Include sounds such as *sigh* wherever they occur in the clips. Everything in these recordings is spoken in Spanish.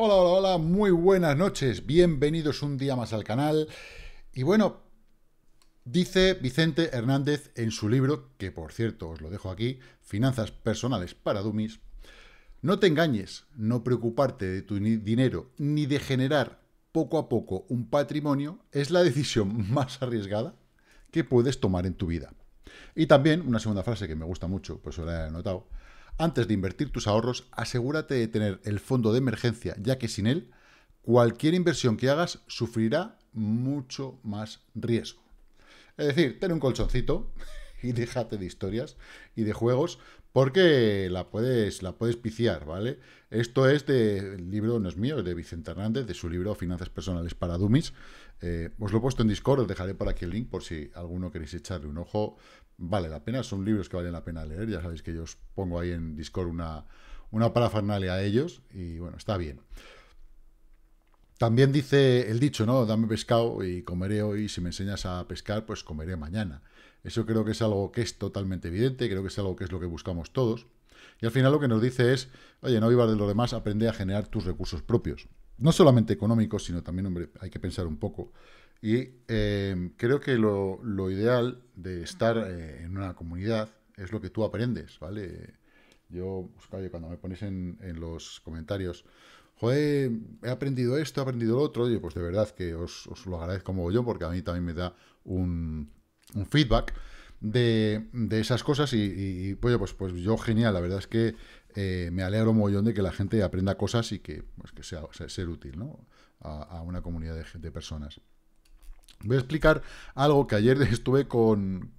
Hola, hola, hola, muy buenas noches, bienvenidos un día más al canal. Y bueno, dice Vicente Hernández en su libro, que por cierto os lo dejo aquí, Finanzas Personales para Dummies, no te engañes, no preocuparte de tu dinero ni de generar poco a poco un patrimonio es la decisión *laughs* más arriesgada que puedes tomar en tu vida. Y también, una segunda frase que me gusta mucho, pues os la he anotado, antes de invertir tus ahorros, asegúrate de tener el fondo de emergencia, ya que sin él, cualquier inversión que hagas sufrirá mucho más riesgo. Es decir, ten un colchoncito *laughs* y déjate de historias y de juegos, porque la puedes, la puedes piciar, ¿vale? Esto es del libro, no es mío, es de Vicente Hernández, de su libro Finanzas Personales para Dummies, eh, os lo he puesto en Discord, os dejaré por aquí el link por si alguno queréis echarle un ojo. Vale la pena, son libros que valen la pena leer. Ya sabéis que yo os pongo ahí en Discord una, una parafernalia a ellos y bueno, está bien. También dice el dicho, ¿no? Dame pescado y comeré hoy. Si me enseñas a pescar, pues comeré mañana. Eso creo que es algo que es totalmente evidente, creo que es algo que es lo que buscamos todos. Y al final lo que nos dice es, oye, no vivas de los demás, aprende a generar tus recursos propios no solamente económico sino también, hombre, hay que pensar un poco. Y eh, creo que lo, ideal de estar eh, en una comunidad es lo que tú aprendes, ¿vale? Yo, cuando me ponéis en, los comentarios, joder, he aprendido esto, he aprendido lo otro, y pues de verdad que os, lo agradezco como yo porque a mí también me da un, un feedback de, esas cosas y, pues, pues yo genial, la verdad es que eh, me alegro un de que la gente aprenda cosas y que, pues, sea, ser útil a, una comunidad de, personas. Voy a explicar algo que ayer *laughs* estuve con,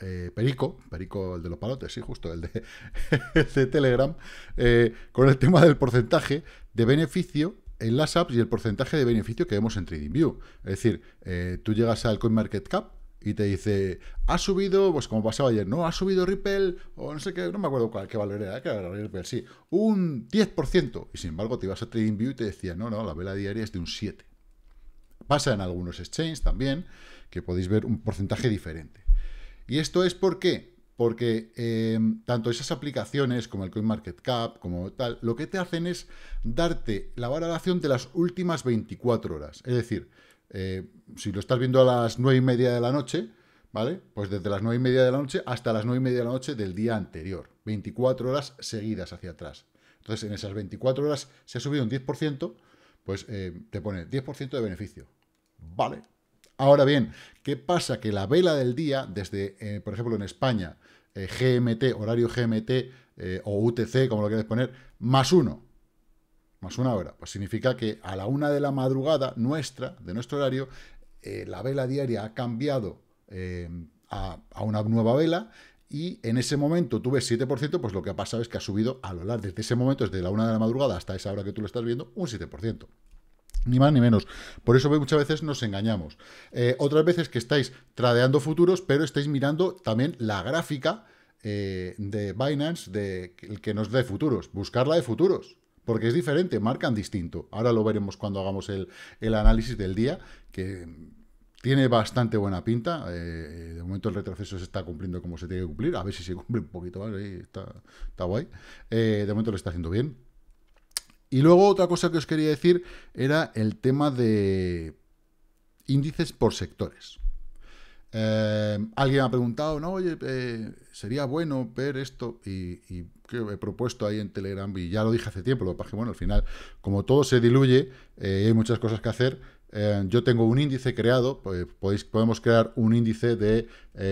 eh, Perico, Perico el de los palotes, sí, justo, el de, *laughs* Telegram, eh, con el tema del porcentaje de beneficio en las apps y el porcentaje de beneficio que vemos en TradingView. Es decir, tú llegas al CoinMarketCap, y te dice, ha subido, pues como pasaba ayer, ¿no? Ha subido Ripple, o no sé qué, no me acuerdo cuál, qué valor era, que era Ripple, sí, un 10%. Y sin embargo, te ibas a TradingView y te decía, no, no, la vela diaria es de un 7%. Pasa en algunos exchanges también, que podéis ver un porcentaje diferente. ¿Y esto es por qué? Porque eh, tanto esas aplicaciones como el CoinMarketCap, como tal, lo que te hacen es darte la valoración de las últimas 24 horas. Es decir, eh, si lo estás viendo a las nueve y media de la noche, ¿vale? Pues desde las nueve y media de la noche hasta las nueve y media de la noche del día anterior. 24 horas seguidas hacia atrás. Entonces, en esas 24 horas se ha subido un 10%, pues eh, te pone 10% de beneficio. Vale. Ahora bien, ¿qué pasa? Que la vela del día, desde, eh, por ejemplo, en España, GMT, horario GMT o UTC, como lo quieres poner, más uno más una hora. Pues significa que a la una de la madrugada nuestra, de nuestro horario, eh, la vela diaria ha cambiado eh, a, una nueva vela y en ese momento tuve 7%, pues lo que ha pasado es que ha subido a lo largo, desde ese momento, desde la una de la madrugada hasta esa hora que tú lo estás viendo, un 7%. Ni más ni menos. Por eso muchas veces nos engañamos. Eh, otras veces que estáis tradeando futuros, pero estáis mirando también la gráfica de Binance, de, que, que nos dé futuros. Buscarla de futuros porque es diferente, marcan distinto. Ahora lo veremos cuando hagamos el, análisis del día, que tiene bastante buena pinta. Eh, de momento el retroceso se está cumpliendo como se tiene que cumplir. A ver si se cumple un poquito más. está, guay. Eh, de momento lo está haciendo bien. Y luego otra cosa que os quería decir era el tema de índices por sectores. Eh, alguien ha preguntado, no, oye, eh, sería bueno ver esto y, que he propuesto ahí en Telegram y ya lo dije hace tiempo, lo que bueno, al final, como todo se diluye, eh, hay muchas cosas que hacer. yo tengo un índice creado, pues, podemos crear un índice de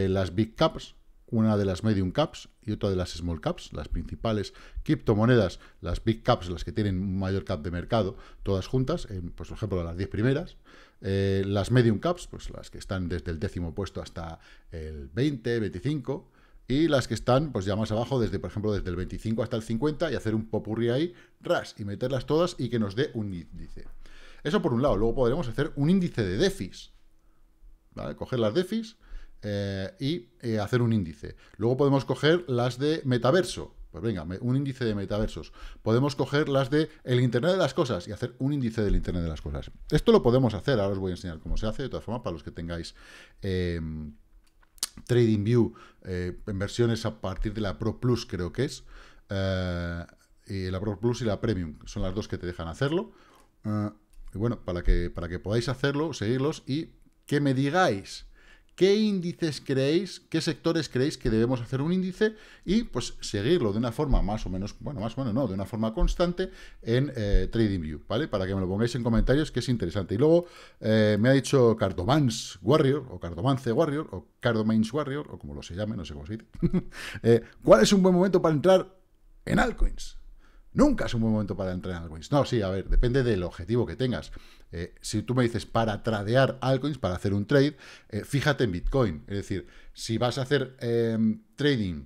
las big caps, una de las medium caps y otra de las small caps, las principales criptomonedas, las big caps, las que tienen mayor cap de mercado, todas juntas, pues, por ejemplo las 10 primeras. Eh, las medium caps, pues las que están desde el décimo puesto hasta el 20, 25, y las que están pues ya más abajo, desde por ejemplo desde el 25 hasta el 50, y hacer un popurrí ahí, ras, y meterlas todas y que nos dé un índice. Eso por un lado, luego podremos hacer un índice de defis, ¿vale? Coger las defis eh, y eh, hacer un índice. Luego podemos coger las de metaverso, pues venga, un índice de metaversos. Podemos coger las de el Internet de las Cosas y hacer un índice del Internet de las Cosas. Esto lo podemos hacer, ahora os voy a enseñar cómo se hace, de todas formas, para los que tengáis em, Trading TradingView eh, en versiones a partir de la Pro Plus, creo que es. Eh, y la Pro Plus y la Premium son las dos que te dejan hacerlo. Eh, y bueno, para que, para que podáis hacerlo, seguirlos y que me digáis qué índices creéis, qué sectores creéis que debemos hacer un índice y pues seguirlo de una forma más o menos, bueno, más o menos no, de una forma constante en eh, TradingView, ¿vale? Para que me lo pongáis en comentarios, que es interesante. Y luego eh, me ha dicho Cardomance Warrior, o Cardomance Warrior, o Cardomains Warrior, o como lo se llame, no sé cómo se dice. *laughs* Eh, ¿Cuál es un buen momento para entrar en altcoins? Nunca es un buen momento para entrar en altcoins. No, sí, a ver, depende del objetivo que tengas. Eh, si tú me dices para tradear altcoins, para hacer un trade, eh, fíjate en Bitcoin. Es decir, si vas a hacer em, trading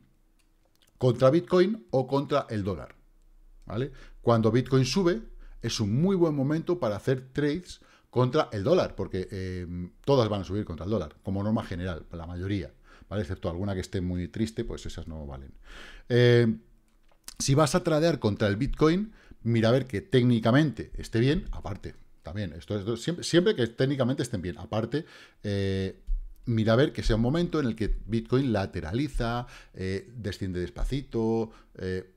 contra Bitcoin o contra el dólar. ¿Vale? Cuando Bitcoin sube, es un muy buen momento para hacer trades contra el dólar, porque em, todas van a subir contra el dólar, como norma general, la mayoría, ¿vale? Excepto alguna que esté muy triste, pues esas no valen. Eh, si vas a tradear contra el Bitcoin, mira a ver que técnicamente esté bien, aparte, también, esto es, siempre, que técnicamente estén bien, aparte, eh, mira a ver que sea un momento en el que Bitcoin lateraliza, eh, desciende despacito, eh,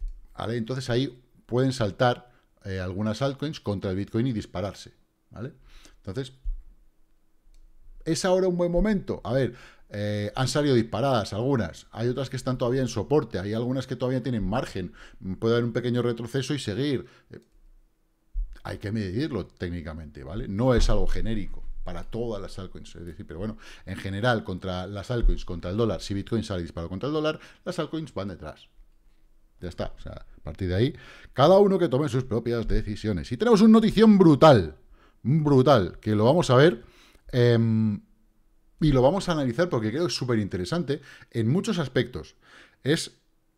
entonces ahí pueden saltar algunas altcoins contra el Bitcoin y dispararse, ¿vale? Entonces, ¿es ahora un buen momento? A ver, eh, han salido disparadas algunas, hay otras que están todavía en soporte, hay algunas que todavía tienen margen, puede haber un pequeño retroceso y seguir. Eh, hay que medirlo técnicamente, ¿vale? No es algo genérico para todas las altcoins, es decir, pero bueno, en general contra las altcoins, contra el dólar, si Bitcoin sale disparado contra el dólar, las altcoins van detrás. Ya está, o sea, a partir de ahí, cada uno que tome sus propias decisiones. Y tenemos una notición brutal, brutal, que lo vamos a ver. Eh, y lo vamos a analizar porque creo que es súper interesante en muchos aspectos. Es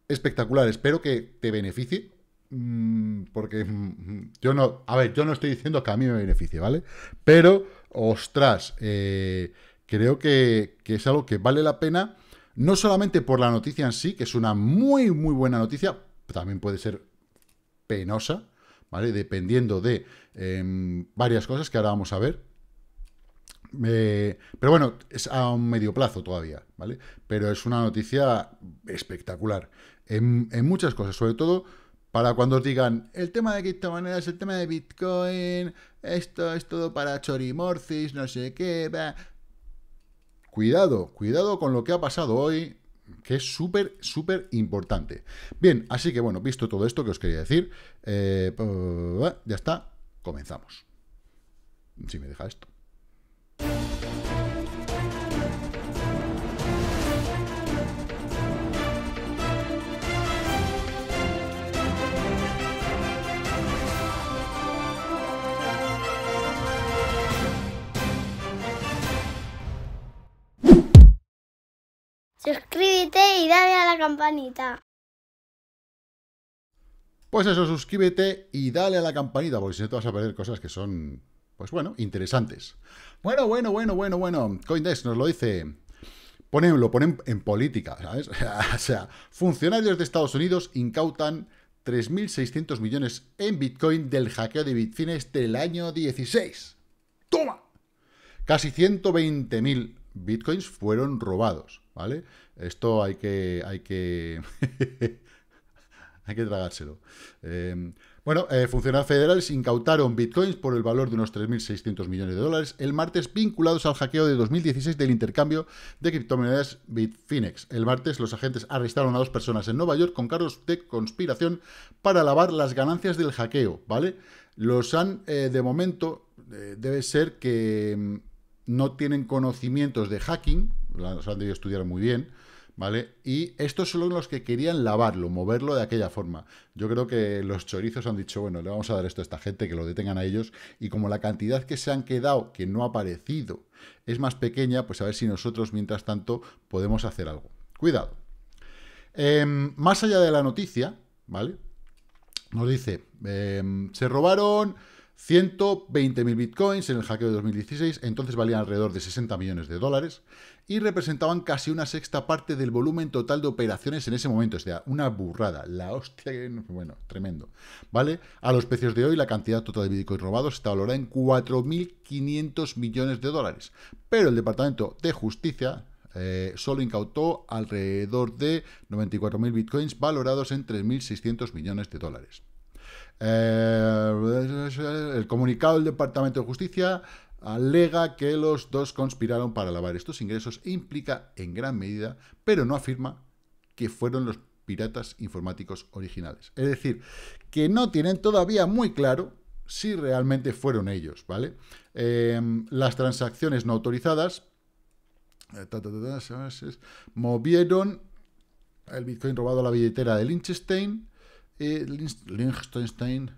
espectacular, espero que te beneficie, mm, porque mm, mm, yo no, a ver, yo no estoy diciendo que a mí me beneficie, ¿vale? Pero, ostras, eh, creo que, es algo que vale la pena, no solamente por la noticia en sí, que es una muy, muy buena noticia, también puede ser penosa, ¿vale? Dependiendo de em, varias cosas que ahora vamos a ver, pero bueno, es a un medio plazo todavía, ¿vale? Pero es una noticia espectacular. En, muchas cosas, sobre todo para cuando os digan el tema de criptomonedas, el tema de Bitcoin, esto es todo para chorimorcis, no sé qué. Cuidado, cuidado con lo que ha pasado hoy, que es súper, súper importante. Bien, así que bueno, visto todo esto que os quería decir, eh, pues, ya está, comenzamos. Si me deja esto. campanita. Pues eso, suscríbete y dale a la campanita, porque si no te vas a perder cosas que son, pues bueno, interesantes. Bueno, bueno, bueno, bueno, bueno. Coindex nos lo dice. Lo ponen en política, ¿sabes? *laughs* o sea, funcionarios de Estados Unidos incautan 3.600 millones en Bitcoin del hackeo de Bitfines del año 16. ¡Toma! Casi 120.000 Bitcoins fueron robados, ¿vale? Esto hay que. Hay que, *laughs* hay que tragárselo. Em, bueno, eh, funcionarios federales incautaron bitcoins por el valor de unos 3.600 millones de dólares el martes vinculados al hackeo de 2016 del intercambio de criptomonedas Bitfinex. El martes los agentes arrestaron a dos personas en Nueva York con cargos de conspiración para lavar las ganancias del hackeo, ¿vale? Los han, eh, de momento, eh, debe ser que mm, no tienen conocimientos de hacking, los han debido estudiar muy bien, ¿vale? Y estos son los que querían lavarlo, moverlo de aquella forma. Yo creo que los chorizos han dicho, bueno, le vamos a dar esto a esta gente, que lo detengan a ellos, y como la cantidad que se han quedado, que no ha aparecido, es más pequeña, pues a ver si nosotros, mientras tanto, podemos hacer algo. Cuidado. Em, más allá de la noticia, ¿vale? Nos dice, em, se robaron 120.000 bitcoins en el hackeo de 2016, entonces valían alrededor de 60 millones de dólares y representaban casi una sexta parte del volumen total de operaciones en ese momento. O sea, una burrada, la hostia, bueno, tremendo. ¿Vale? A los precios de hoy, la cantidad total de bitcoins robados está valorada en 4.500 millones de dólares, pero el Departamento de Justicia eh, solo incautó alrededor de 94.000 bitcoins valorados en 3.600 millones de dólares. Eh, el comunicado del Departamento de Justicia alega que los dos conspiraron para lavar estos ingresos e implica en gran medida, pero no afirma que fueron los piratas informáticos originales. Es decir, que no tienen todavía muy claro si realmente fueron ellos, ¿vale? Em, las transacciones no autorizadas eh, movieron el Bitcoin robado a la billetera de Lynchstein. Liechtenstein,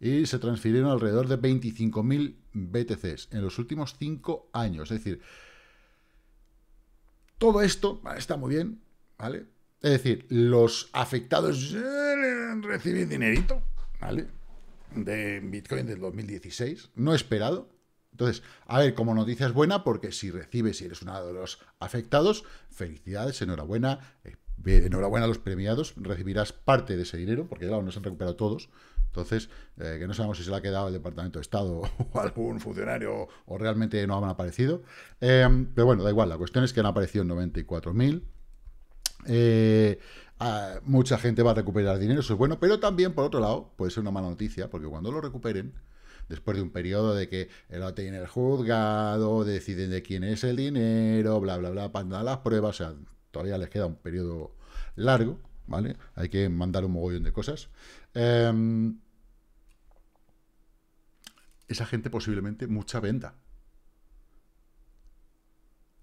y se transfirieron alrededor de 25.000 BTCs en los últimos cinco años. Es decir, todo esto está muy bien, ¿vale? Es decir, los afectados reciben dinerito, ¿vale? De Bitcoin del 2016, no esperado. Entonces, a ver, como noticia es buena, porque si recibes y eres uno de los afectados, felicidades, enhorabuena, eh, enhorabuena a los premiados, recibirás parte de ese dinero, porque claro, no se han recuperado todos. Entonces, eh, que no sabemos si se le ha quedado el Departamento de Estado *laughs* o algún funcionario o, realmente no han aparecido. Em, pero bueno, da igual, la cuestión es que han aparecido 94.000. Eh, ah, mucha gente va a recuperar dinero, eso es bueno, pero también, por otro lado, puede ser una mala noticia, porque cuando lo recuperen, después de un periodo de que el tiene el juzgado, deciden de quién es el dinero, bla, bla, bla, para las pruebas, o sea, todavía les queda un periodo largo, ¿vale? Hay que mandar un mogollón de cosas. Em, esa gente posiblemente mucha venda.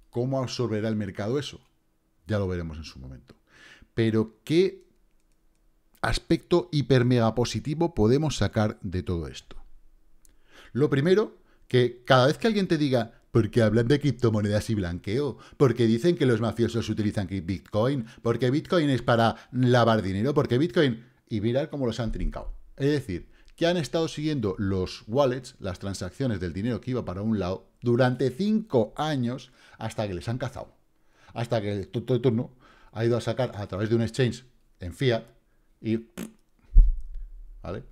¿Cómo absorberá el mercado eso? Ya lo veremos en su momento. Pero, ¿qué aspecto hiper mega positivo podemos sacar de todo esto? Lo primero, que cada vez que alguien te diga, porque hablan de criptomonedas y blanqueo, porque dicen que los mafiosos utilizan Bitcoin, porque Bitcoin es para lavar dinero, porque Bitcoin... Y mirar cómo los han trincado. Es decir, que han estado siguiendo los wallets, las transacciones del dinero que iba para un lado, durante cinco años hasta que les han cazado. Hasta que el turno ha ido a sacar a través de un exchange en fiat y... ¿Vale?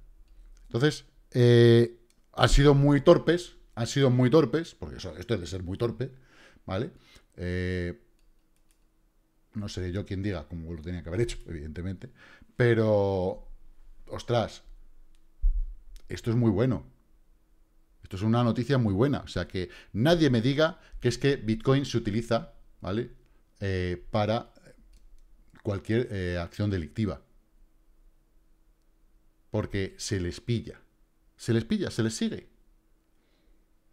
Entonces, eh, han sido muy torpes han sido muy torpes, porque esto es de ser muy torpe, ¿vale? Eh, no sé yo quien diga cómo lo tenía que haber hecho, evidentemente, pero, ostras, esto es muy bueno. Esto es una noticia muy buena. O sea, que nadie me diga que es que Bitcoin se utiliza, ¿vale? Eh, para cualquier eh, acción delictiva. Porque se les pilla. Se les pilla, se les sigue.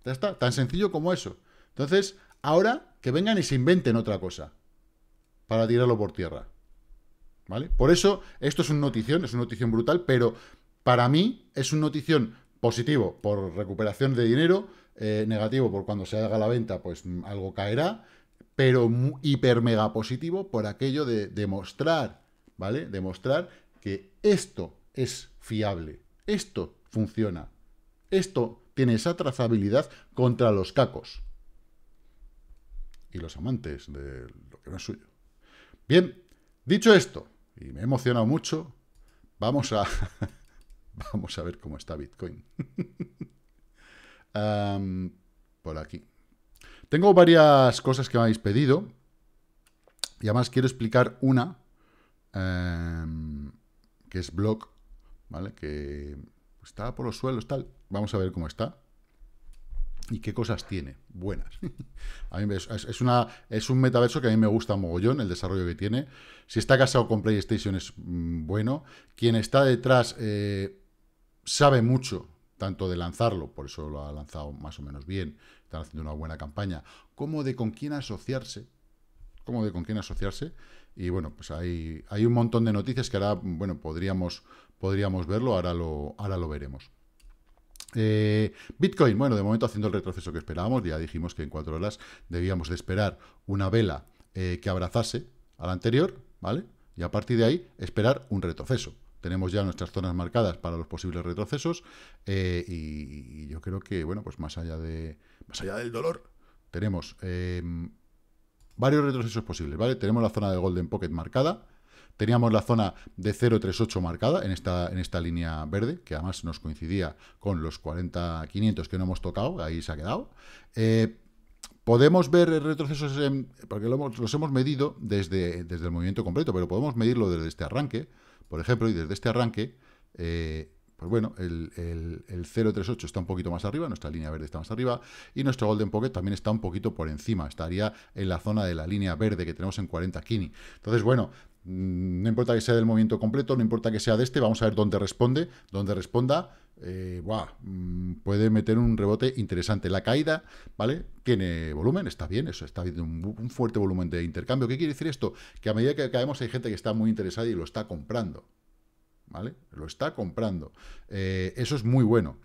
Ya está, tan sencillo como eso. Entonces, ahora que vengan y se inventen otra cosa para tirarlo por tierra. ¿Vale? Por eso, esto es una notición, es una notición brutal, pero para mí es una notición positivo por recuperación de dinero, eh, negativo por cuando se haga la venta, pues algo caerá, pero hiper mega positivo por aquello de demostrar, ¿vale? Demostrar que esto es fiable, esto funciona, esto tiene esa trazabilidad contra los cacos. Y los amantes de lo que no es suyo. Bien, dicho esto, y me he emocionado mucho, vamos a, *laughs* vamos a ver cómo está Bitcoin. *laughs* por aquí. Tengo varias cosas que me habéis pedido. Y además quiero explicar una, em, que es blog, ¿vale? Que estaba por los suelos, tal. Vamos a ver cómo está. ¿Y qué cosas tiene? Buenas. *laughs* es, una, es un metaverso que a mí me gusta mogollón, el desarrollo que tiene. Si está casado con PlayStation es mm, bueno. Quien está detrás eh, sabe mucho, tanto de lanzarlo, por eso lo ha lanzado más o menos bien, están haciendo una buena campaña, como de con quién asociarse. Como de con quién asociarse. Y bueno, pues hay, hay un montón de noticias que ahora, bueno, podríamos, podríamos verlo, ahora lo, ahora lo veremos. Eh, Bitcoin, bueno, de momento haciendo el retroceso que esperábamos, ya dijimos que en cuatro horas debíamos de esperar una vela eh, que abrazase a la anterior, ¿vale? Y a partir de ahí esperar un retroceso. Tenemos ya nuestras zonas marcadas para los posibles retrocesos eh, y, y, yo creo que, bueno, pues más allá, de, más allá del dolor, tenemos varios retrocesos posibles, ¿vale? Tenemos la zona de Golden Pocket marcada, Teníamos la zona de 0,38 marcada en esta, en esta línea verde, que además nos coincidía con los 40.500 que no hemos tocado, ahí se ha quedado. Eh, podemos ver retrocesos, en, porque los hemos medido desde, desde el movimiento completo, pero podemos medirlo desde este arranque, por ejemplo, y desde este arranque, eh, pues bueno, el, el, 038 está un poquito más arriba, nuestra línea verde está más arriba, y nuestro Golden Pocket también está un poquito por encima, estaría en la zona de la línea verde que tenemos en 40 Kini. Entonces, bueno, no importa que sea del movimiento completo, no importa que sea de este, vamos a ver dónde responde. dónde responda, eh, mm, puede meter un rebote interesante. La caída, ¿vale? Tiene volumen, está bien, eso está bien, un, fuerte volumen de intercambio. ¿Qué quiere decir esto? Que a medida que caemos hay gente que está muy interesada y lo está comprando. ¿Vale? Lo está comprando. Eh, eso es muy bueno.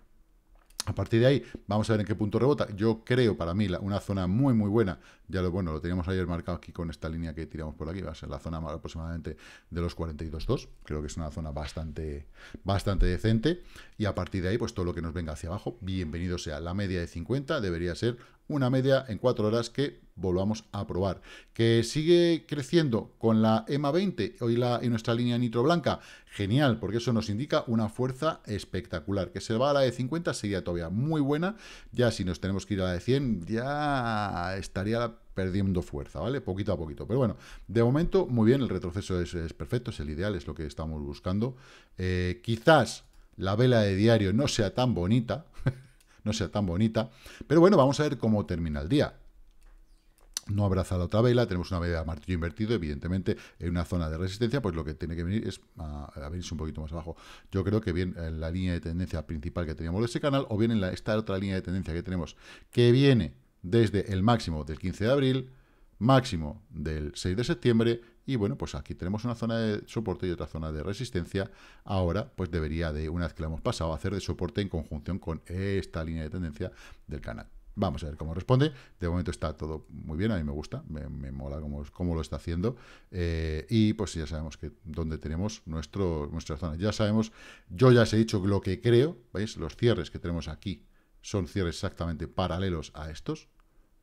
A partir de ahí, vamos a ver en qué punto rebota. Yo creo, para mí, una zona muy, muy buena ya lo bueno, lo teníamos ayer marcado aquí con esta línea que tiramos por aquí, va a ser la zona aproximadamente de los 42.2, creo que es una zona bastante, bastante decente, y a partir de ahí, pues todo lo que nos venga hacia abajo, bienvenido sea. La media de 50 debería ser una media en 4 horas que volvamos a probar. Que sigue creciendo con la EMA 20 hoy la, y nuestra línea nitro blanca, genial, porque eso nos indica una fuerza espectacular. Que se va a la de 50 sería todavía muy buena, ya si nos tenemos que ir a la de 100 ya estaría la perdiendo fuerza, ¿vale? Poquito a poquito. Pero bueno, de momento, muy bien, el retroceso es, perfecto, es el ideal, es lo que estamos buscando. Eh, quizás la vela de diario no sea tan bonita, *laughs* no sea tan bonita, pero bueno, vamos a ver cómo termina el día. No abraza la otra vela, tenemos una vela de martillo invertido, evidentemente en una zona de resistencia, pues lo que tiene que venir es a, venirse un poquito más abajo. Yo creo que bien en la línea de tendencia principal que teníamos de ese canal, o bien en la, esta otra línea de tendencia que tenemos, que viene desde el máximo del 15 de abril, máximo del 6 de septiembre, y bueno, pues aquí tenemos una zona de soporte y otra zona de resistencia. Ahora, pues debería de, una vez que la hemos pasado, hacer de soporte en conjunción con esta línea de tendencia del canal. Vamos a ver cómo responde. De momento está todo muy bien, a mí me gusta, me, mola cómo, cómo, lo está haciendo. Eh, y pues ya sabemos que donde tenemos nuestro, nuestra zona. Ya sabemos, yo ya os he dicho lo que creo, ¿veis? Los cierres que tenemos aquí son cierres exactamente paralelos a estos,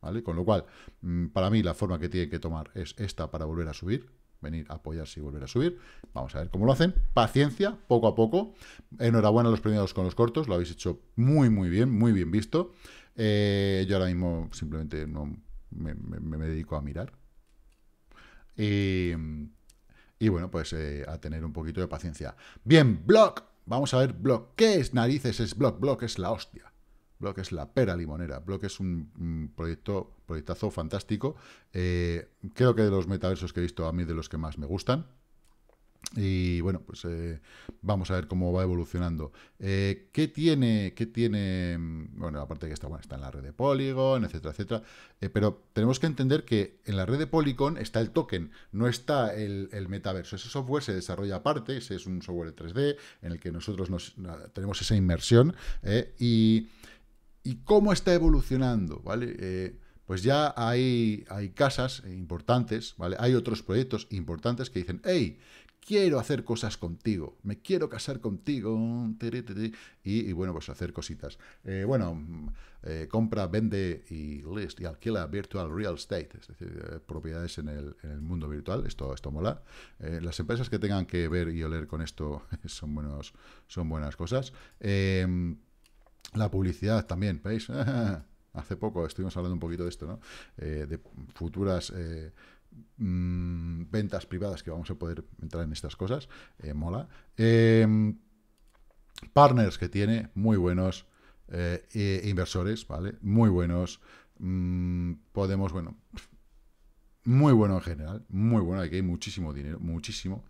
¿vale? Con lo cual, mm, para mí la forma que tiene que tomar es esta para volver a subir, venir a apoyarse y volver a subir. Vamos a ver cómo lo hacen. Paciencia, poco a poco. Enhorabuena a los premiados con los cortos, lo habéis hecho muy, muy bien, muy bien visto. Eh, yo ahora mismo simplemente me, dedico a mirar. Y, bueno, pues eh, a tener un poquito de paciencia. Bien, Block. Vamos a ver Block. ¿Qué es narices? Es Block. Block es la hostia. Block es la pera limonera. Block es un proyecto, proyectazo fantástico. Eh, creo que de los metaversos que he visto, a mí de los que más me gustan. Y bueno, pues eh, vamos a ver cómo va evolucionando. Eh, ¿Qué tiene? ¿Qué tiene? Mm, bueno, aparte que está, bueno, está en la red de Polygon, etcétera, etcétera. pero tenemos que entender que en la red de Polygon está el token, no está el, el, metaverso. Ese software se desarrolla aparte, ese es un software 3D en el que nosotros tenemos esa inmersión. y ¿Y cómo está evolucionando? ¿Vale? Eh, pues ya hay, hay, casas importantes, ¿vale? Hay otros proyectos importantes que dicen, hey, quiero hacer cosas contigo, me quiero casar contigo, y, bueno, pues hacer cositas. Eh, bueno, eh, compra, vende y list, y alquila virtual real estate, es decir, propiedades en el, mundo virtual, esto, esto mola. las empresas que tengan que ver y oler con esto *laughs* son, buenos, son buenas cosas. La publicidad también, ¿veis? *laughs* Hace poco estuvimos hablando un poquito de esto, ¿no? Eh, de futuras eh, mm, ventas privadas que vamos a poder entrar en estas cosas. Eh, mola. Em, partners que tiene, muy buenos. inversores, ¿vale? Muy buenos. Mm, podemos, bueno, muy bueno en general. Muy bueno, aquí hay muchísimo dinero, muchísimo.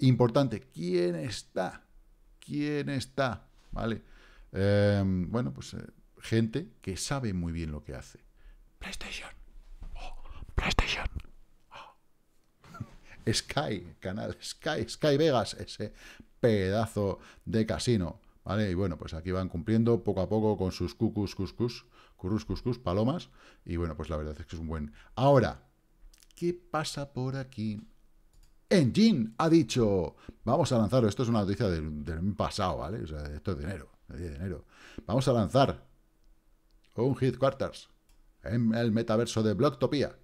importante, ¿quién está? ¿Quién está? ¿Vale? Em, bueno, pues eh, gente que sabe muy bien lo que hace. PlayStation. Oh, PlayStation. *laughs* Sky, canal Sky, Sky Vegas, ese pedazo de casino. Y bueno, pues aquí van cumpliendo poco a poco con sus cucus, cuscus, currus, cuscus, palomas. Y bueno, pues la verdad es que es un buen... Ahora, ¿qué pasa por aquí? Engine ha dicho, vamos a lanzarlo. Esto es una noticia del, del pasado, ¿vale? O sea, esto es de enero de enero. Vamos a lanzar un hit Quarters... en el metaverso de Blocktopia.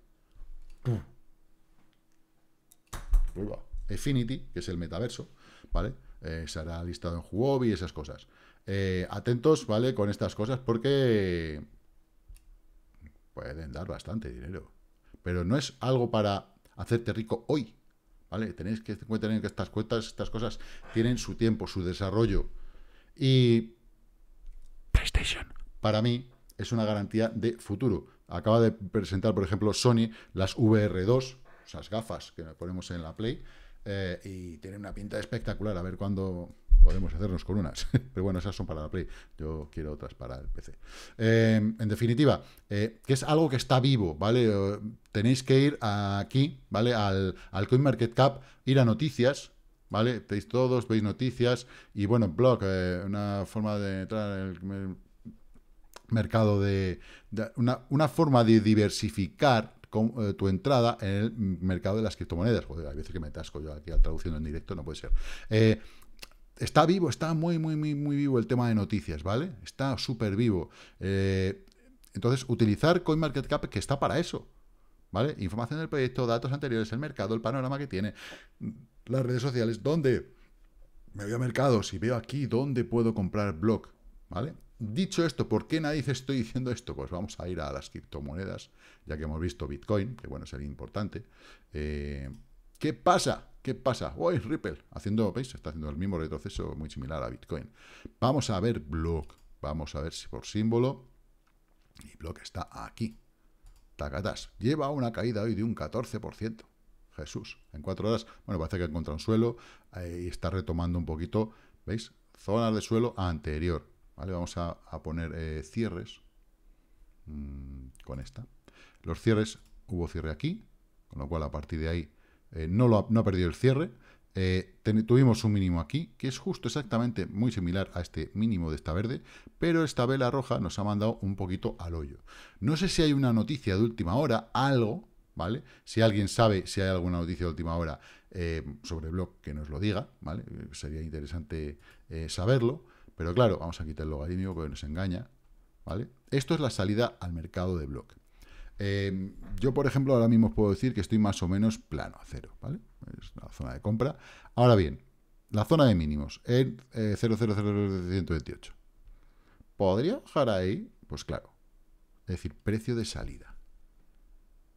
Infinity... que es el metaverso, ¿vale? Eh, será listado en Huobi y esas cosas. Eh, atentos, ¿vale? Con estas cosas porque pueden dar bastante dinero. Pero no es algo para hacerte rico hoy, ¿vale? Tenéis que tener en que estas cuentas, estas cosas tienen su tiempo, su desarrollo. Y PlayStation, para mí, es una garantía de futuro. Acaba de presentar, por ejemplo, Sony las VR2, esas gafas que ponemos en la Play, eh, y tienen una pinta espectacular. A ver cuándo podemos hacernos con unas. *laughs* Pero bueno, esas son para la Play. Yo quiero otras para el PC. Eh, en definitiva, eh, que es algo que está vivo, ¿vale? Tenéis que ir aquí, ¿vale? Al, al CoinMarketCap, ir a noticias, ¿vale? Veis todos, veis noticias y bueno, blog, eh, una forma de entrar en el mercado de... una, forma de diversificar eh, tu entrada en el mercado de las criptomonedas. Joder, hay veces que me atasco yo aquí traduciendo en directo, no puede ser. Eh, está vivo, está muy, muy, muy, muy vivo el tema de noticias, ¿vale? Está súper vivo. entonces, utilizar CoinMarketCap que está para eso. ¿Vale? Información del proyecto, datos anteriores, el mercado, el panorama que tiene las redes sociales, donde me voy a mercados y veo aquí dónde puedo comprar blog, ¿vale? Dicho esto, ¿por qué nadie estoy diciendo esto? Pues vamos a ir a las criptomonedas, ya que hemos visto Bitcoin, que bueno, sería importante. Eh, ¿Qué pasa? ¿Qué pasa? Hoy Ripple, haciendo, ¿veis? Está haciendo el mismo retroceso muy similar a Bitcoin. Vamos a ver Block. Vamos a ver si por símbolo. Y Block está aquí. Tacatas. Lleva una caída hoy de un 14%. Jesús, en cuatro horas, bueno, parece que ha encontrado un suelo y está retomando un poquito, ¿veis? Zonas de suelo anterior, ¿vale? Vamos a, poner eh, cierres mm, con esta. Los cierres, hubo cierre aquí, con lo cual a partir de ahí eh, no, lo ha, no ha perdido el cierre. Eh, tuvimos un mínimo aquí, que es justo exactamente muy similar a este mínimo de esta verde, pero esta vela roja nos ha mandado un poquito al hoyo. No sé si hay una noticia de última hora, algo, si alguien sabe si hay alguna noticia de última hora sobre Block blog, que nos lo diga, ¿vale? Sería interesante saberlo, pero claro, vamos a quitar el logaritmo que nos engaña, ¿vale? Esto es la salida al mercado de Block yo, por ejemplo, ahora mismo os puedo decir que estoy más o menos plano a cero, ¿vale? Es la zona de compra. Ahora bien, la zona de mínimos en 0.00128. ¿Podría bajar ahí? Pues claro. Es decir, precio de salida.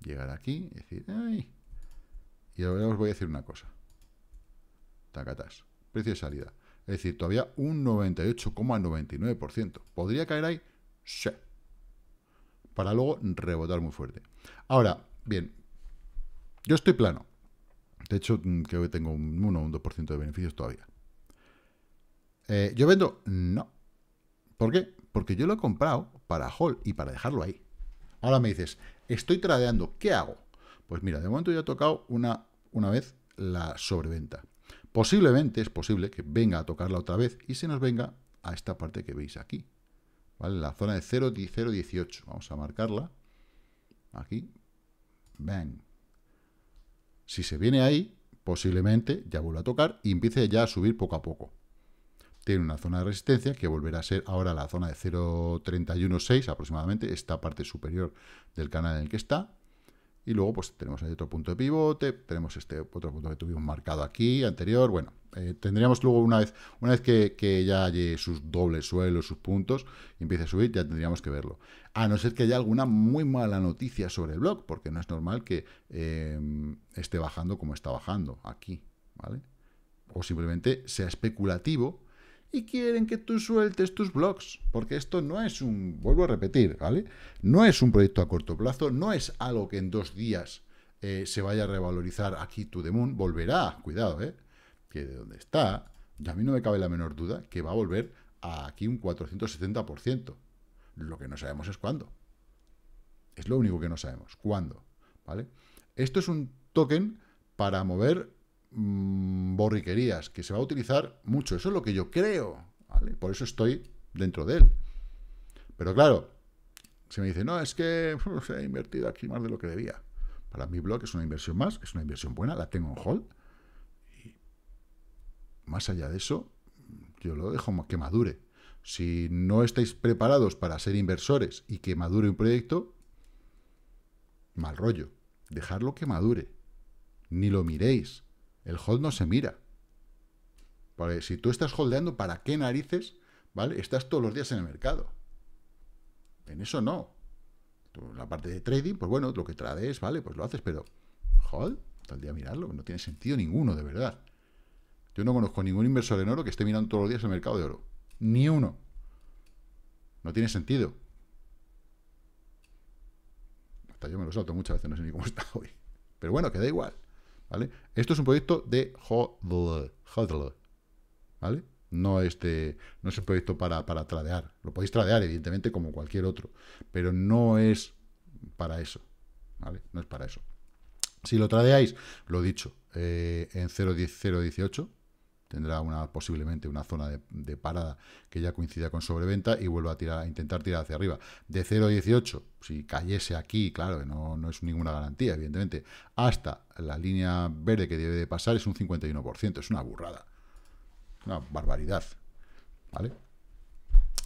Llegar aquí y decir, ¡ay! Y ahora os voy a decir una cosa. Tacatas. Precio de salida. Es decir, todavía un 98,99%. ¿Podría caer ahí? Sí. Para luego rebotar muy fuerte. Ahora, bien. Yo estoy plano. De hecho, mm, creo que tengo un 1 o un 2% de beneficios todavía. Eh, ¿Yo vendo? No. ¿Por qué? Porque yo lo he comprado para hall y para dejarlo ahí. Ahora me dices, estoy tradeando, ¿qué hago? Pues mira, de momento ya ha tocado una, una vez la sobreventa. Posiblemente es posible que venga a tocarla otra vez y se nos venga a esta parte que veis aquí. ¿Vale? La zona de 0.018. Vamos a marcarla. Aquí. Bang. Si se viene ahí, posiblemente ya vuelva a tocar y empiece ya a subir poco a poco tiene una zona de resistencia que volverá a ser ahora la zona de 0.316 aproximadamente, esta parte superior del canal en el que está. Y luego pues tenemos ahí otro punto de pivote, tenemos este otro punto que tuvimos marcado aquí, anterior, bueno, eh, tendríamos luego una vez, una vez que, ya haya sus dobles suelos, sus puntos, y empiece a subir, ya tendríamos que verlo. A no ser que haya alguna muy mala noticia sobre el blog, porque no es normal que eh, esté bajando como está bajando aquí, ¿vale? O simplemente sea especulativo y quieren que tú sueltes tus blogs, porque esto no es un, vuelvo a repetir, ¿vale? No es un proyecto a corto plazo, no es algo que en dos días eh, se vaya a revalorizar aquí tu the volverá, cuidado, ¿eh? Que de donde está, ya a mí no me cabe la menor duda que va a volver aquí un 470%. Lo que no sabemos es cuándo. Es lo único que no sabemos, cuándo, ¿vale? Esto es un token para mover Mm, borriquerías, que se va a utilizar mucho. Eso es lo que yo creo. Por eso estoy dentro de él. Pero claro, se me dice, no, es que se *laughs* ha invertido aquí más de lo que debía. Para mi blog es una inversión más, es una inversión buena, la tengo en hold. Y más allá de eso, yo lo dejo que madure. Si no estáis preparados para ser inversores y que madure un proyecto, mal rollo. dejarlo que madure. Ni lo miréis. El hold no se mira. si tú estás holdeando, ¿para qué narices? ¿Vale? Estás todos los días en el mercado. En eso no. la parte de trading, pues bueno, lo que trades, ¿vale? Pues lo haces, pero hold, tal día mirarlo, no tiene sentido ninguno, de verdad. Yo no conozco ningún inversor en oro que esté mirando todos los días el mercado de oro. Ni uno. No tiene sentido. Hasta yo me lo salto muchas veces, no sé ni cómo *laughs* está hoy. Pero bueno, queda igual. Esto es un proyecto de HODL, ¿vale? No es, este, no es un proyecto para, para tradear. Lo podéis tradear, evidentemente, como cualquier otro, pero no es para eso, No es para eso. Si lo tradeáis, lo he dicho, eh, en 0.18, tendrá una, posiblemente una zona de, parada que ya coincida con sobreventa y vuelva a, tirar, intentar tirar hacia arriba. De 0,18, si cayese aquí, claro, no, no es ninguna garantía, evidentemente, hasta la línea verde que debe de pasar es un 51%, es una burrada, una barbaridad, ¿vale?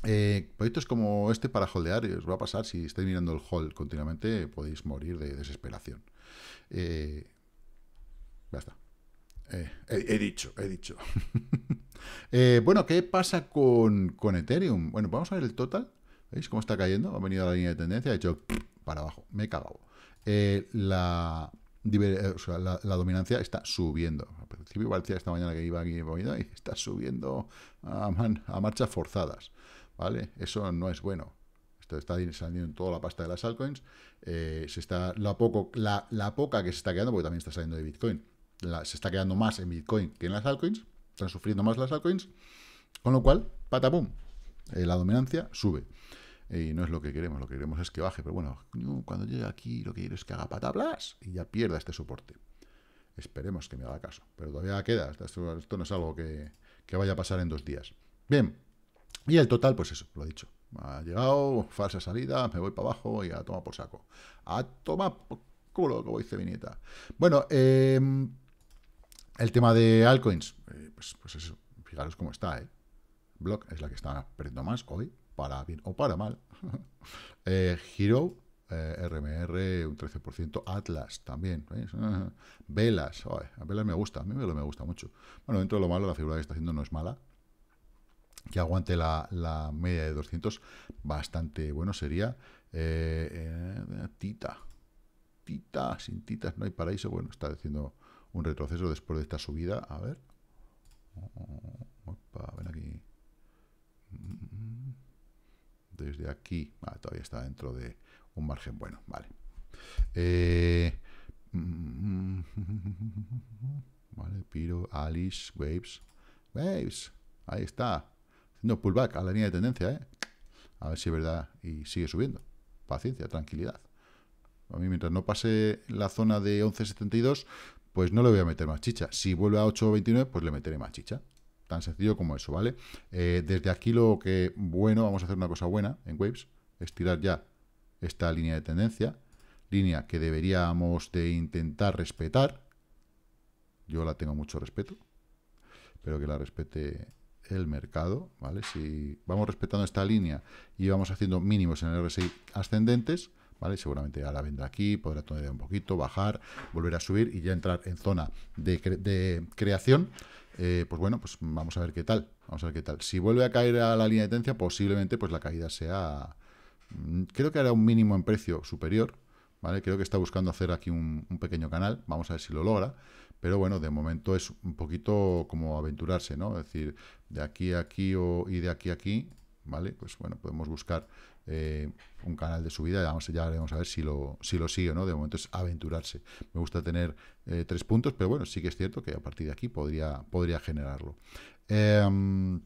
Eh, proyectos como este para holdear, os va a pasar, si estáis mirando el hold continuamente, podéis morir de desesperación. Eh, ya está. Eh, he, dicho, he dicho. *laughs* Eh, bueno, ¿qué pasa con, Ethereum? Bueno, vamos a ver el total. ¿Veis cómo está cayendo? Ha venido a la línea de tendencia, ha hecho para abajo. Me he cagado. Eh, la, dominancia está subiendo. Al principio parecía esta mañana que iba aquí y está subiendo a, marchas forzadas. ¿Vale? Eso no es bueno Esto está saliendo toda la pasta de las altcoins, se está, la, poca que se está quedando, porque también está saliendo de Bitcoin, se está quedando más en Bitcoin que en las altcoins, están sufriendo más las altcoins, con lo cual, patapum, eh, la dominancia sube. Y no es lo que queremos, lo que queremos es que baje, pero bueno, cuando llegue aquí lo que quiero es que haga patablas y ya pierda este soporte. Esperemos que me haga caso, pero todavía queda, esto, esto no es algo que, vaya a pasar en dos días. Bien, y el total, pues eso, lo he dicho. Ha llegado, falsa salida, me voy para abajo y a tomar por saco. A tomar por culo, como dice mi Bueno, eh, el tema de altcoins, eh, pues, pues, eso, fijaros cómo está, ¿eh? Block es la que está perdiendo más hoy, para bien o para mal. *laughs* Eh, Hero, RMR, eh, un 13%, Atlas también, *laughs* Velas, a Velas me gusta, a mí me gusta mucho. Bueno, dentro de lo malo, la figura que está haciendo no es mala, que aguante la, media de 200, bastante bueno sería. tita, Tita, sin Titas no hay paraíso. Bueno, está diciendo un retroceso después de esta subida. A ver. ven aquí. Desde aquí. Ah, todavía está dentro de un margen bueno. Vale. Eh, vale, Piro, Alice, Waves. Waves. Ahí está. Haciendo pullback a la línea de tendencia, ¿eh? A ver si es verdad y sigue subiendo. Paciencia, tranquilidad. A mí mientras no pase la zona de 11.72, pues no le voy a meter más chicha. Si vuelve a 8.29, pues le meteré más chicha. Tan sencillo como eso, ¿vale? Eh, desde aquí lo que, bueno, vamos a hacer una cosa buena en Waves, estirar ya esta línea de tendencia, línea que deberíamos de intentar respetar. Yo la tengo mucho respeto, pero que la respete el mercado, ¿vale? Si vamos respetando esta línea y vamos haciendo mínimos en el RSI ascendentes, ¿vale? Seguramente la vendrá aquí, podrá todavía un poquito, bajar, volver a subir y ya entrar en zona de, creación. Eh, pues bueno, pues vamos a ver qué tal. Vamos a ver qué tal. Si vuelve a caer a la línea de tendencia, posiblemente pues la caída sea... Mm, creo que hará un mínimo en precio superior, ¿vale? Creo que está buscando hacer aquí un, pequeño canal. Vamos a ver si lo logra. Pero bueno, de momento es un poquito como aventurarse, ¿no? Es decir, de aquí a aquí y de aquí a aquí, ¿vale? Pues bueno, podemos buscar eh, un canal de subida, ya veremos a ver si lo, si lo sigue o no, de momento es aventurarse. Me gusta tener eh, tres puntos, pero bueno, sí que es cierto que a partir de aquí podría, podría generarlo. Em,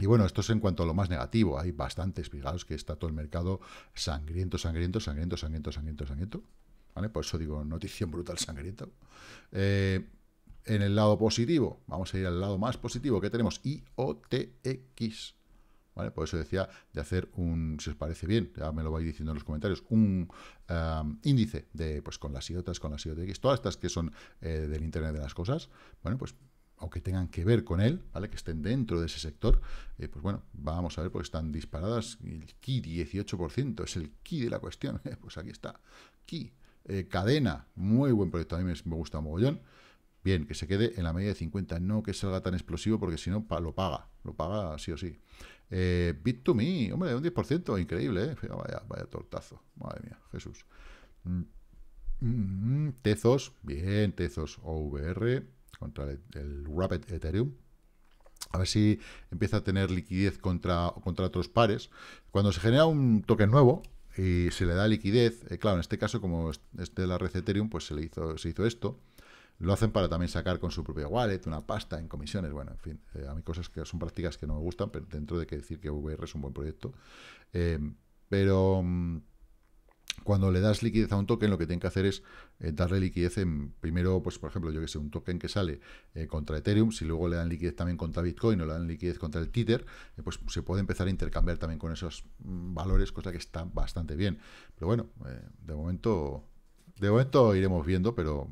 y bueno, esto es en cuanto a lo más negativo. Hay bastantes, fijaos que está todo el mercado sangriento, sangriento, sangriento, sangriento, sangriento, sangriento. ¿Vale? Por eso digo noticia brutal sangriento. Eh, en el lado positivo, vamos a ir al lado más positivo que tenemos, IOTX. Por eso decía de hacer un, si os parece bien, ya me lo vais diciendo en los comentarios, un eh, índice de, pues con las IOTAs, con las IOTX, todas estas que son eh, del Internet de las Cosas, bueno, pues aunque tengan que ver con él, ¿vale? que estén dentro de ese sector, eh, pues bueno, vamos a ver, porque están disparadas, el ki 18%, es el ki de la cuestión, *laughs* pues aquí está, ki, cadena, muy buen proyecto, a mí me, gusta mogollón, bien, que se quede en la media de 50, no que salga tan explosivo, porque si no, lo paga, lo paga sí o sí. Eh, Bit2Me, hombre, un 10%, increíble, ¿eh? Vaya, vaya tortazo, madre mía, Jesús. Mm, mm, mm, tezos, bien, Tezos OVR contra el, Rapid Ethereum. A ver si empieza a tener liquidez contra, contra otros pares. Cuando se genera un token nuevo, y se le da liquidez. Eh, claro, en este caso, como este de la red Ethereum, pues se le hizo, se hizo esto lo hacen para también sacar con su propia wallet, una pasta en comisiones, bueno, en fin, eh, a mí cosas que son prácticas que no me gustan, pero dentro de que decir que VR es un buen proyecto. Em, pero mm, cuando le das liquidez a un token, lo que tienen que hacer es eh, darle liquidez en, primero, pues por ejemplo, yo que sé, un token que sale eh, contra Ethereum, si luego le dan liquidez también contra Bitcoin o le dan liquidez contra el Tether, pues se puede empezar a intercambiar también con esos mm, valores, cosa que está bastante bien. Pero bueno, de momento, de momento iremos viendo, pero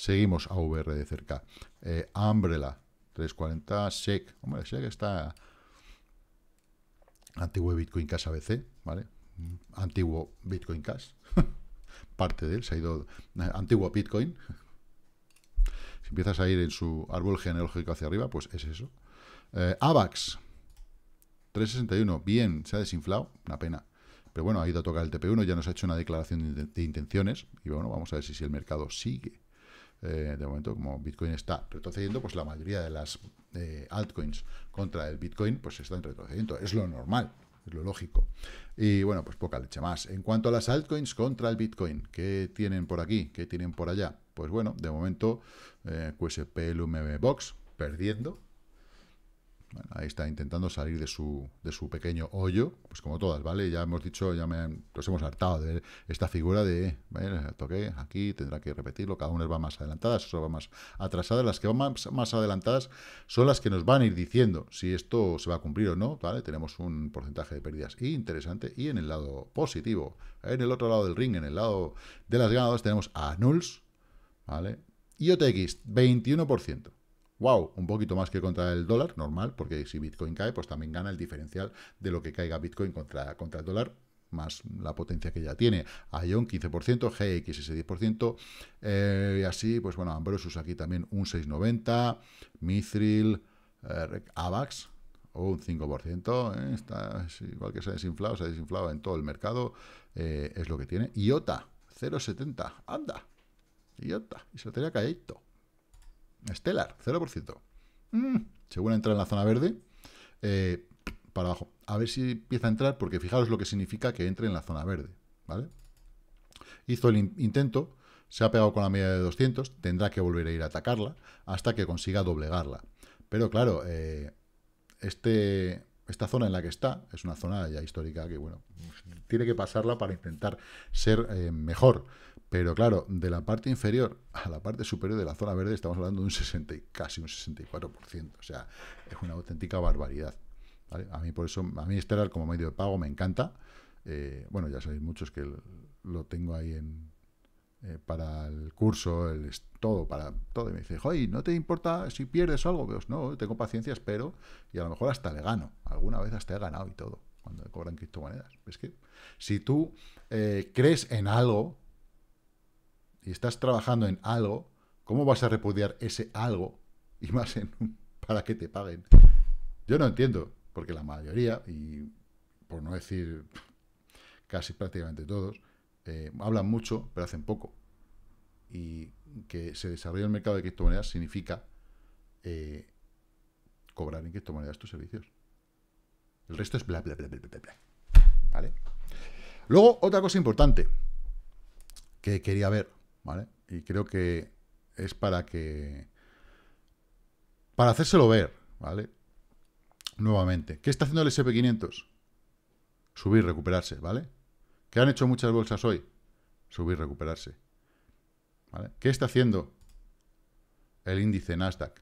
Seguimos a VR de cerca. Eh, Umbrella, 340, SEC. Hombre, SEC está antiguo Bitcoin Cash ABC, ¿vale? Antiguo Bitcoin Cash. *laughs* Parte de él se ha ido... Eh, antiguo Bitcoin. si empiezas a ir en su árbol genealógico hacia arriba, pues es eso. Eh, AVAX, 361, bien, se ha desinflado, una pena. Pero bueno, ha ido a tocar el TP1, ya nos ha hecho una declaración de, intenciones. Y bueno, vamos a ver si el mercado sigue eh, de momento, como Bitcoin está retrocediendo, pues la mayoría de las eh, altcoins contra el Bitcoin pues están retrocediendo. Es lo normal, es lo lógico. Y bueno, pues poca leche más. En cuanto a las altcoins contra el Bitcoin, ¿qué tienen por aquí? ¿Qué tienen por allá? Pues bueno, de momento, eh, QSP, Box, perdiendo, ahí está intentando salir de su, de su pequeño hoyo, pues como todas, ¿vale? Ya hemos dicho, ya nos hemos hartado de ver esta figura de, bueno, toqué aquí, tendrá que repetirlo, cada una va más adelantada, eso va más atrasada, las que van más, adelantadas son las que nos van a ir diciendo si esto se va a cumplir o no, ¿vale? Tenemos un porcentaje de pérdidas interesante y en el lado positivo, en el otro lado del ring, en el lado de las ganadoras, tenemos a Nulls, ¿vale? Y OTX, 21% wow, un poquito más que contra el dólar, normal, porque si Bitcoin cae, pues también gana el diferencial de lo que caiga Bitcoin contra, contra el dólar, más la potencia que ya tiene. Ion 15%, GX ese 10%, eh, y así, pues bueno, Ambrosus aquí también un 6,90%, Mithril, eh, Avax, oh, un 5%, eh, está igual que se ha desinflado, se ha desinflado en todo el mercado, es lo que tiene. IOTA, 0,70%, anda, IOTA, y se lo tenía caído. Estelar, 0%. vuelve mm, según entra en la zona verde, eh, para abajo. A ver si empieza a entrar, porque fijaros lo que significa que entre en la zona verde. ¿vale? Hizo el intento, se ha pegado con la media de 200, tendrá que volver a ir a atacarla hasta que consiga doblegarla. Pero claro, eh, este, esta zona en la que está es una zona ya histórica que, bueno, tiene que pasarla para intentar ser eh, mejor. Pero claro, de la parte inferior a la parte superior de la zona verde estamos hablando de un 60, casi un 64%. O sea, es una auténtica barbaridad. A mí por eso, a mí Stellar como medio de pago me encanta. Eh, bueno, ya sabéis muchos que lo tengo ahí en, eh, para el curso, el, todo, para todo. Y me dice, oye, ¿no te importa si pierdes algo? Pues no, tengo paciencia, espero. Y a lo mejor hasta le gano. Alguna vez hasta he ganado y todo, cuando cobran criptomonedas. Es que si tú eh, crees en algo, y estás trabajando en algo, ¿cómo vas a repudiar ese algo y más en para que te paguen? Yo no entiendo, porque la mayoría, y por no decir casi prácticamente todos, eh, hablan mucho, pero hacen poco. Y que se desarrolle el mercado de criptomonedas significa eh, cobrar en criptomonedas tus servicios. El resto es bla, bla, bla, bla, bla, bla. ¿Vale? Luego, otra cosa importante que quería ver ¿vale? Y creo que es para que... Para hacérselo ver, ¿vale? Nuevamente. ¿Qué está haciendo el SP500? Subir, recuperarse, ¿vale? ¿Qué han hecho muchas bolsas hoy? Subir, recuperarse. ¿Vale? ¿Qué está haciendo el índice Nasdaq?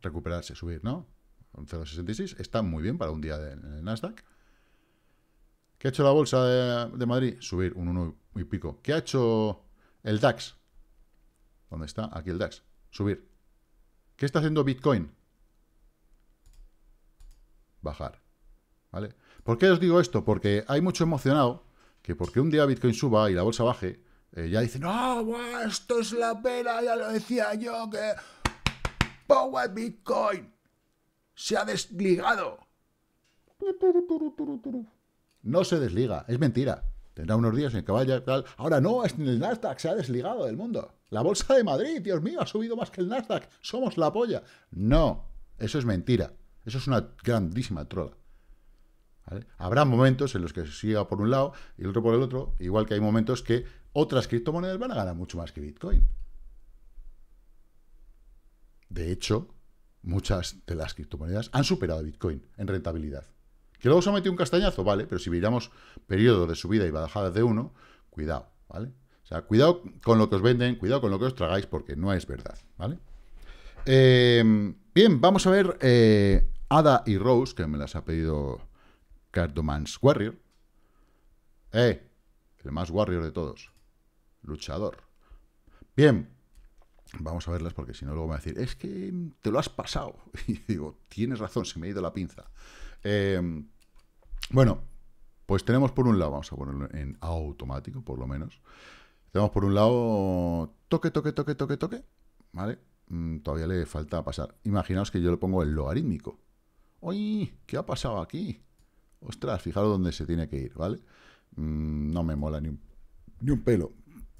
Recuperarse, subir, ¿no? 0,66 está muy bien para un día de, Nasdaq. ¿Qué ha hecho la bolsa de, de Madrid? Subir un 1 y pico. ¿Qué ha hecho el DAX. ¿Dónde está? Aquí el DAX. Subir. ¿Qué está haciendo Bitcoin? Bajar. ¿Vale? ¿Por qué os digo esto? Porque hay mucho emocionado que porque un día Bitcoin suba y la bolsa baje, eh, ya dicen, ¡No, esto es la pena! Ya lo decía yo que... ¡Power Bitcoin! ¡Se ha desligado! No se desliga, es mentira. Tendrá unos días en el que vaya, Ahora no, el Nasdaq se ha desligado del mundo. La bolsa de Madrid, Dios mío, ha subido más que el Nasdaq. Somos la polla. No, eso es mentira. Eso es una grandísima trola. Habrá momentos en los que se siga por un lado y el otro por el otro, igual que hay momentos que otras criptomonedas van a ganar mucho más que Bitcoin. De hecho, muchas de las criptomonedas han superado a Bitcoin en rentabilidad. Que luego se ha metido un castañazo, vale, pero si miramos periodo de subida y bajada de uno, cuidado, ¿vale? O sea, cuidado con lo que os venden, cuidado con lo que os tragáis, porque no es verdad, ¿vale? Eh, bien, vamos a ver eh, Ada y Rose, que me las ha pedido Cardomans Warrior. Eh, el más warrior de todos. Luchador. Bien, Vamos a verlas porque si no luego me va a decir, es que te lo has pasado. *laughs* Y digo, tienes razón, se me ha ido la pinza. Em, bueno, pues tenemos por un lado, vamos a ponerlo en automático, por lo menos. Tenemos por un lado toque, toque, toque, toque, toque, ¿vale? Mm, todavía le falta pasar. Imaginaos que yo le pongo el logarítmico. ¡Uy! ¿Qué ha pasado aquí? Ostras, fijaros dónde se tiene que ir, ¿vale? Mm, no me mola ni un, ni un pelo.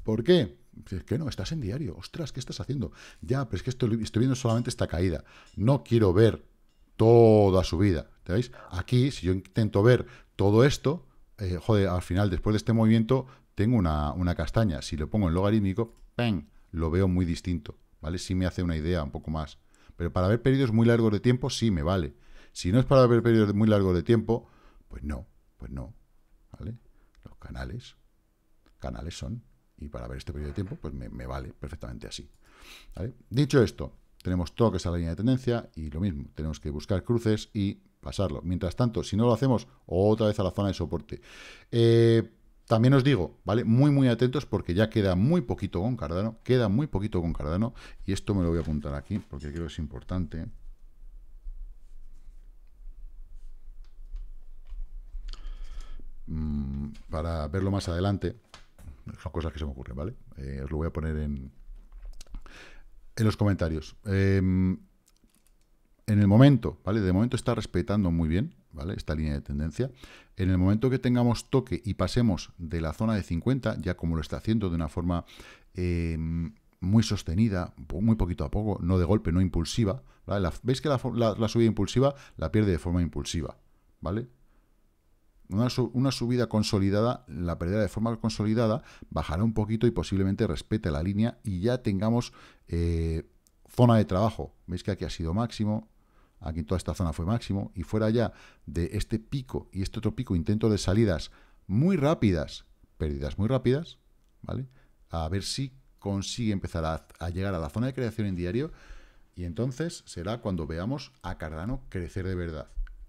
¿Por qué? Es que no, estás en diario. Ostras, ¿qué estás haciendo? Ya, pero es que estoy viendo solamente esta caída. No quiero ver toda su vida. ¿Veis? Aquí, si yo intento ver todo esto, eh, joder, al final, después de este movimiento, tengo una, castaña. Si lo pongo en logarítmico, ¡peng! lo veo muy distinto, ¿vale? Sí me hace una idea un poco más. Pero para ver periodos muy largos de tiempo, sí me vale. Si no es para ver periodos muy largos de tiempo, pues no, pues no, ¿vale? Los canales, canales son. Y para ver este periodo de tiempo, pues me, me vale perfectamente así. Dicho esto, tenemos todo que es la línea de tendencia y lo mismo, tenemos que buscar cruces y pasarlo. Mientras tanto, si no lo hacemos, otra vez a la zona de soporte. Eh, también os digo, ¿vale? Muy, muy atentos porque ya queda muy poquito con Cardano, queda muy poquito con Cardano y esto me lo voy a apuntar aquí porque creo que es importante. Mm, para verlo más adelante, son cosas que se me ocurren, ¿vale? Eh, os lo voy a poner en, en los comentarios. Em, en el momento, ¿vale? De momento está respetando muy bien, ¿vale? Esta línea de tendencia. En el momento que tengamos toque y pasemos de la zona de 50, ya como lo está haciendo de una forma em, muy sostenida, muy poquito a poco, no de golpe, no impulsiva, ¿vale? ¿veis que la subida impulsiva la pierde de forma impulsiva, ¿vale? una, subida consolidada, la pérdida de forma consolidada bajará un poquito y posiblemente respete la línea y ya tengamos eh, zona de trabajo. Veis que aquí ha sido máximo, aquí en toda esta zona fue máximo y fuera ya de este pico y este otro pico, intento de salidas muy rápidas, pérdidas muy rápidas, ¿vale? A ver si consigue empezar a, a llegar a la zona de creación en diario y entonces será cuando veamos a Cardano crecer de verdad.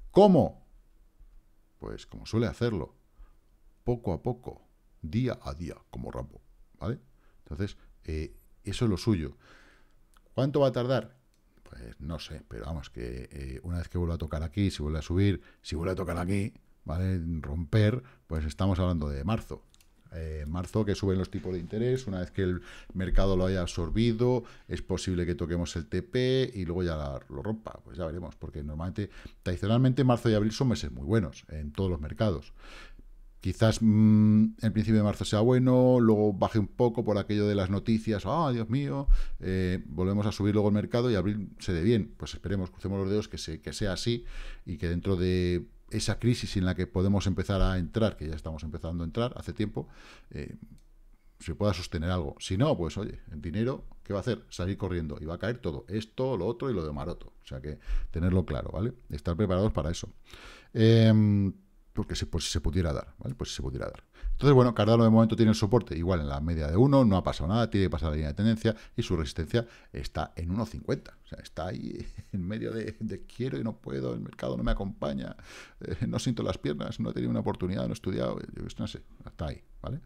¿Cómo? pues como suele hacerlo, poco a poco, día a día, como Rambo, ¿vale? Entonces, eh, eso es lo suyo. ¿Cuánto va a tardar? Pues no sé, pero vamos, que eh, una vez que vuelva a tocar aquí, si vuelve a subir, si vuelve a tocar aquí, ¿vale? Romper, pues estamos hablando de marzo, eh, marzo, que suben los tipos de interés. Una vez que el mercado lo haya absorbido, es posible que toquemos el TP y luego ya lo rompa. Pues ya veremos, porque normalmente, tradicionalmente, marzo y abril son meses muy buenos en todos los mercados. Quizás mm, el principio de marzo sea bueno, luego baje un poco por aquello de las noticias, ah, Dios mío, eh, volvemos a subir luego el mercado y abril se dé bien. Pues esperemos, crucemos los dedos que, que sea así y que dentro de esa crisis en la que podemos empezar a entrar, que ya estamos empezando a entrar hace tiempo, eh, se pueda sostener algo. Si no, pues oye, el dinero, ¿qué va a hacer? Salir corriendo y va a caer todo. Esto, lo otro y lo de maroto. O sea que tenerlo claro, ¿vale? Estar preparados para eso. Em, porque si, pues, se pudiera dar, ¿vale? Pues si se pudiera dar. Entonces, bueno, Cardano de momento tiene el soporte igual en la media de 1, no ha pasado nada, tiene que pasar la línea de tendencia y su resistencia está en 1,50. O sea, está ahí *laughs* en medio de, quiero y no puedo, el mercado no me acompaña, eh, no siento las piernas, no he tenido una oportunidad, no he estudiado, eh, yo no sé, está ahí, ¿vale?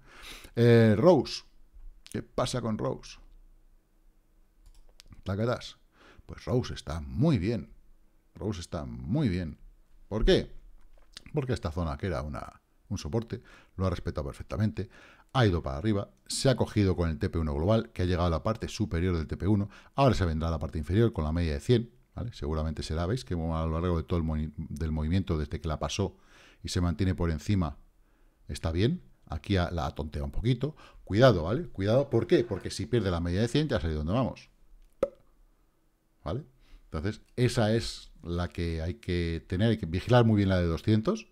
Eh, Rose, ¿qué pasa con Rose? quedas? Pues Rose está muy bien. Rose está muy bien. ¿Por qué? Porque esta zona que era una un soporte, lo ha respetado perfectamente, ha ido para arriba, se ha cogido con el TP1 global, que ha llegado a la parte superior del TP1, ahora se vendrá a la parte inferior con la media de 100, ¿vale? seguramente será, veis, que a lo largo de todo el del movimiento, desde que la pasó y se mantiene por encima, está bien, aquí la tontea un poquito, cuidado, ¿vale? Cuidado, ¿por qué? Porque si pierde la media de 100, ya sabéis dónde vamos, ¿vale? Entonces, esa es la que hay que tener, hay que vigilar muy bien la de 200,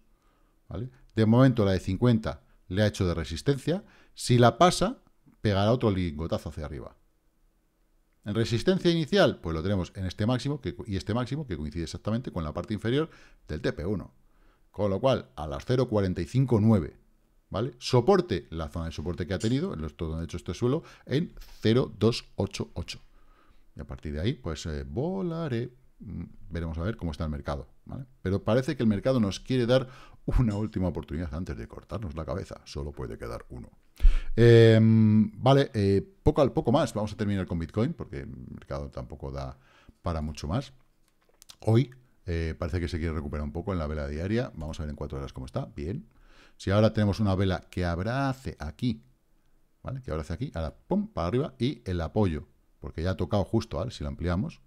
¿vale? De momento la de 50 le ha hecho de resistencia. Si la pasa, pegará otro lingotazo hacia arriba. En resistencia inicial, pues lo tenemos en este máximo y este máximo que coincide exactamente con la parte inferior del TP1. Con lo cual, a las 0.459, ¿vale? Soporte, la zona de soporte que ha tenido, en los donde ha hecho este suelo, en 0.288. Y a partir de ahí, pues eh, volaré. Mm, veremos a ver cómo está el mercado. Pero parece que el mercado nos quiere dar una última oportunidad antes de cortarnos la cabeza. Solo puede quedar uno. Em, vale, eh, poco al poco más. Vamos a terminar con Bitcoin porque el mercado tampoco da para mucho más. Hoy eh, parece que se quiere recuperar un poco en la vela diaria. Vamos a ver en cuatro horas cómo está. Bien. Si ahora tenemos una vela que abrace aquí, ¿vale? Que abrace aquí, ahora pum, para arriba y el apoyo, porque ya ha tocado justo si lo ampliamos,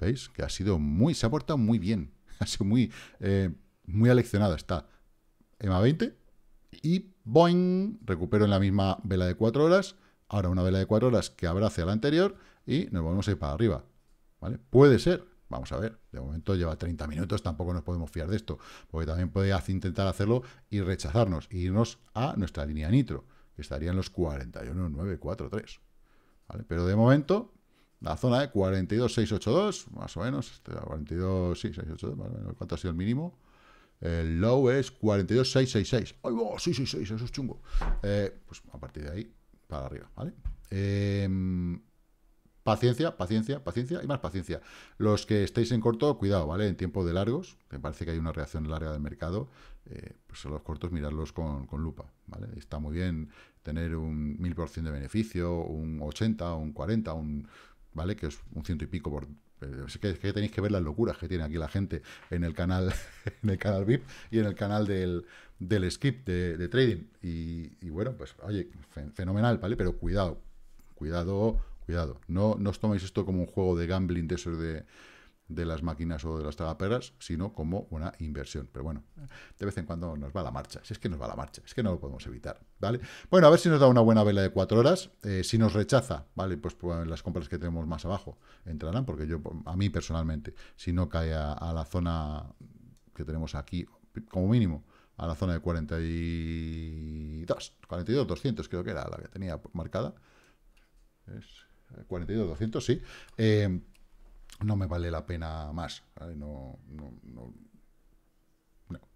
¿Veis? Que ha sido muy, se ha portado muy bien. *laughs* Ha sido muy, eh, muy aleccionada. Está EMA 20 y boing, recupero en la misma vela de 4 horas. Ahora una vela de 4 horas que abra hacia la anterior y nos vamos a ir para arriba. ¿Vale? Puede ser. Vamos a ver, de momento lleva 30 minutos, tampoco nos podemos fiar de esto, porque también puede intentar hacerlo y rechazarnos, irnos a nuestra línea nitro, que estaría en los 41,943. ¿Vale? Pero de momento, la zona, de 42,682, más o menos. 42, este, sí, 682, más o menos. ¿Cuánto ha sido el mínimo? El low es 42,666. ¡Ay, sí, sí. eso es chungo. Eh, pues a partir de ahí, para arriba, ¿vale? Em, paciencia, paciencia, paciencia y más paciencia. Los que estéis en corto, cuidado, ¿vale? En tiempo de largos, me parece que hay una reacción larga del mercado, eh, pues los cortos mirarlos con, con, lupa, ¿vale? Está muy bien tener un 1000% de beneficio, un 80, un 40, un ¿vale? Que es un ciento y pico por... Eh, es que, tenéis que ver las locuras que tiene aquí la gente en el canal, *laughs* en el canal VIP y en el canal del, del skip de, trading. Y, bueno, pues oye, fenomenal, ¿vale? Pero cuidado, cuidado, cuidado. No, no os toméis esto como un juego de gambling de esos de, de las máquinas o de las tragaperras, sino como una inversión. Pero bueno, de vez en cuando nos va la marcha. Si es que nos va la marcha, es que no lo podemos evitar, ¿vale? Bueno, a ver si nos da una buena vela de cuatro horas. Eh, si nos rechaza, ¿vale? Pues, pues, las compras que tenemos más abajo entrarán, porque yo, a mí personalmente, si no cae a, la zona que tenemos aquí, como mínimo, a la zona de 42, 42, 200 creo que era la que tenía marcada. Es 42, 200, sí. Eh, no me vale la pena más. No, no, no,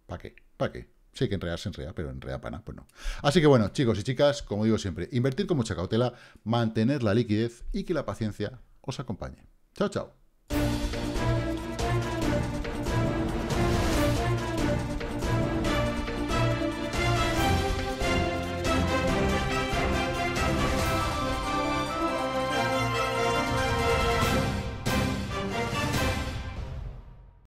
¿Para qué? ¿Para qué? Sí que se enrea, pero enrea pana, pues no. Así que bueno, chicos y chicas, como digo siempre, invertir con mucha cautela, mantener la liquidez y que la paciencia os acompañe. Chao, chao.